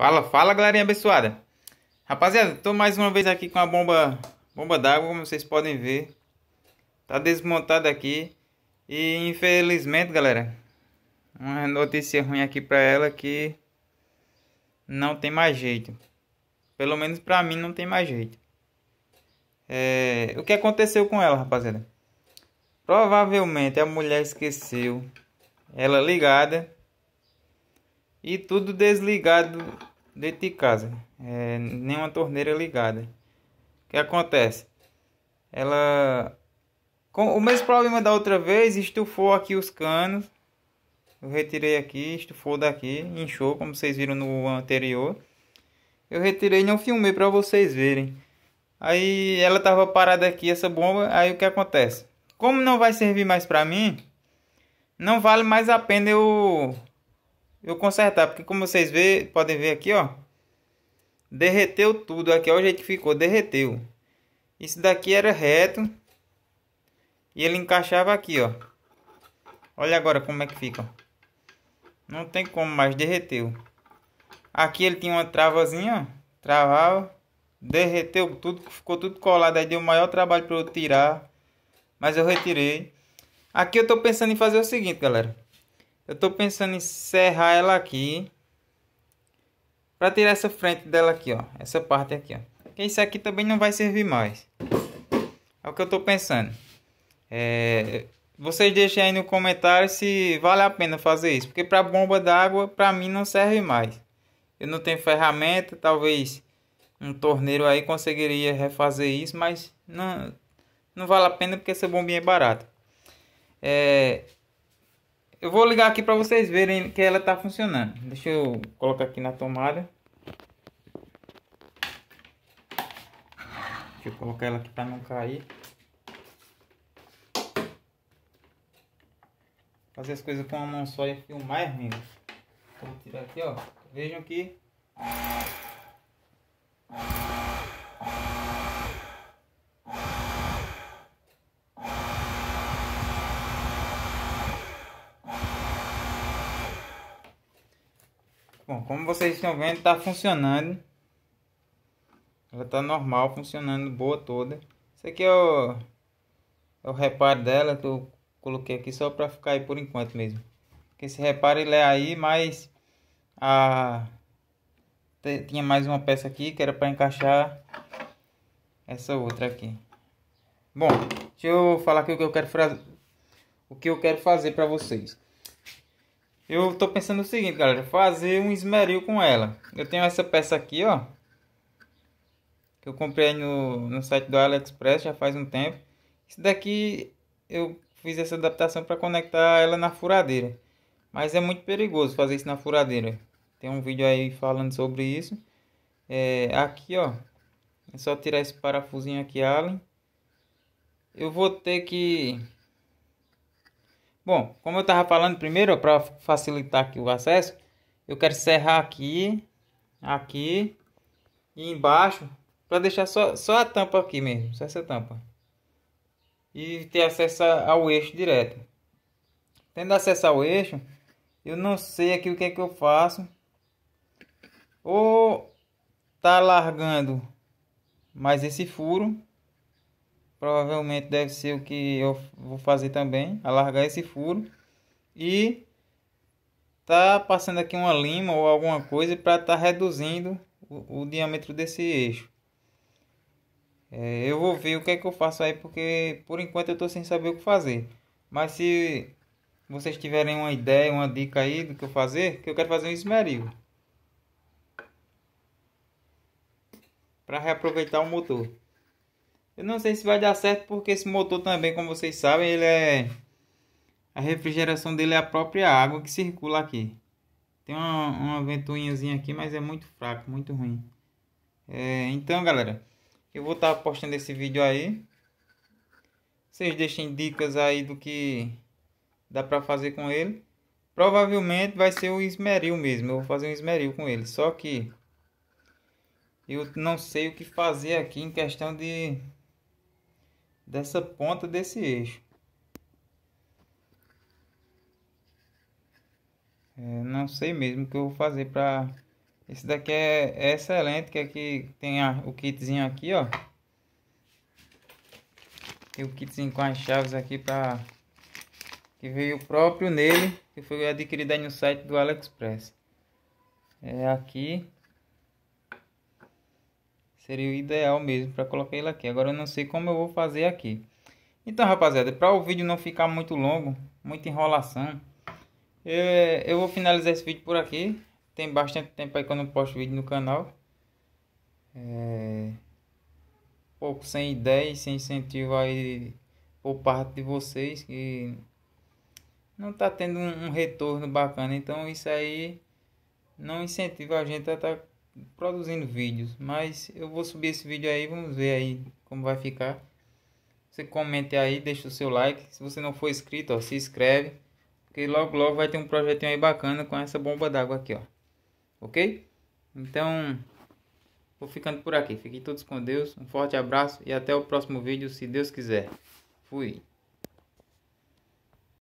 Fala, fala galerinha abençoada. Rapaziada, tô mais uma vez aqui com a bomba bomba d'água, como vocês podem ver. Tá desmontada aqui. E infelizmente, galera, uma notícia ruim aqui pra ela que não tem mais jeito. Pelo menos pra mim não tem mais jeito. É, o que aconteceu com ela, rapaziada? Provavelmente a mulher esqueceu ela ligada e tudo desligado dentro de casa, é, nenhuma torneira ligada. O que acontece? Ela. Com o mesmo problema da outra vez, estufou aqui os canos. Eu retirei aqui, estufou daqui, inchou, como vocês viram no anterior. Eu retirei e não filmei para vocês verem. Aí ela tava parada aqui, essa bomba. Aí o que acontece? Como não vai servir mais para mim, não vale mais a pena eu eu consertar, porque como vocês vê, podem ver aqui, ó, derreteu tudo, aqui é o jeito que ficou, derreteu. Isso daqui era reto e ele encaixava aqui, ó. Olha agora como é que fica, Não tem como mais, derreteu. Aqui ele tinha uma travazinha, ó, travava, derreteu tudo, ficou tudo colado, aí deu o maior trabalho para eu tirar, mas eu retirei. Aqui eu estou pensando em fazer o seguinte, galera. Eu tô pensando em serrar ela aqui. Pra tirar essa frente dela aqui, ó. Essa parte aqui, ó. Porque isso aqui também não vai servir mais. É o que eu tô pensando. É... Vocês deixem aí no comentário se vale a pena fazer isso. Porque pra bomba d'água, pra mim, não serve mais. Eu não tenho ferramenta, talvez um torneiro aí conseguiria refazer isso, mas não, não vale a pena porque essa bombinha é barata. É, eu vou ligar aqui para vocês verem que ela está funcionando. Deixa eu colocar aqui na tomada. Deixa eu colocar ela aqui para não cair. Fazer as coisas com a mão só e filmar, amigos. Vou tirar aqui, ó. Vejam que... Bom, como vocês estão vendo, está funcionando. Ela está normal, funcionando boa toda. Esse aqui é o, é o reparo dela que eu coloquei aqui só para ficar aí por enquanto mesmo. Porque esse reparo ele é aí, mas a, tinha mais uma peça aqui que era para encaixar essa outra aqui. Bom, deixa eu falar aqui o que eu quero, o que eu quero fazer para vocês. Eu tô pensando o seguinte, galera, fazer um esmeril com ela. Eu tenho essa peça aqui, ó. Que eu comprei no, no site do AliExpress já faz um tempo. Isso daqui eu fiz essa adaptação para conectar ela na furadeira. Mas é muito perigoso fazer isso na furadeira. Tem um vídeo aí falando sobre isso. É, aqui, ó. É só tirar esse parafusinho aqui, Allen. Eu vou ter que Bom, como eu estava falando primeiro, para facilitar aqui o acesso, eu quero serrar aqui, aqui e embaixo, para deixar só, só a tampa aqui mesmo, só essa tampa. E ter acesso ao eixo direto. Tendo acesso ao eixo, eu não sei aqui o que é que eu faço. Ou tá largando mais esse furo provavelmente deve ser o que eu vou fazer também, alargar esse furo e tá passando aqui uma lima ou alguma coisa para tá reduzindo o, o, diâmetro desse eixo. É, eu vou ver o que é que eu faço aí, porque por enquanto eu estou sem saber o que fazer. Mas se vocês tiverem uma ideia, uma dica aí do que eu fazer, que eu quero fazer um esmeril. Para reaproveitar o motor. Eu não sei se vai dar certo porque esse motor também, como vocês sabem, ele é... A refrigeração dele é a própria água que circula aqui. Tem uma, uma ventoinhazinha aqui, mas é muito fraco, muito ruim. É, então, galera, eu vou estar tá postando esse vídeo aí. Vocês deixem dicas aí do que dá pra fazer com ele. Provavelmente vai ser o esmeril mesmo. Eu vou fazer um esmeril com ele. Só que eu não sei o que fazer aqui em questão de dessa ponta desse eixo. É, não sei mesmo o que eu vou fazer para... Esse daqui é, é, excelente, que aqui tem a, o kitzinho aqui, ó. Tem o kitzinho com as chaves aqui para que veio o próprio nele, que foi adquirido aí no site do AliExpress. É aqui, Seria o ideal mesmo para colocar ele aqui. Agora eu não sei como eu vou fazer aqui. Então, rapaziada, para o vídeo não ficar muito longo, muita enrolação, eu, eu vou finalizar esse vídeo por aqui. Tem bastante tempo aí que eu não posto vídeo no canal. É... Pouco sem ideia sem incentivo aí por parte de vocês que não tá tendo um, um retorno bacana. Então isso aí não incentiva a gente a estar tá produzindo vídeos, mas eu vou subir esse vídeo aí, vamos ver aí como vai ficar. Você comente aí, deixa o seu like. Se você não for inscrito, ó, se inscreve, porque logo logo vai ter um projetinho aí bacana com essa bomba d'água aqui, ó. OK? Então, vou ficando por aqui. Fiquem todos com Deus. Um forte abraço e até o próximo vídeo, se Deus quiser. Fui.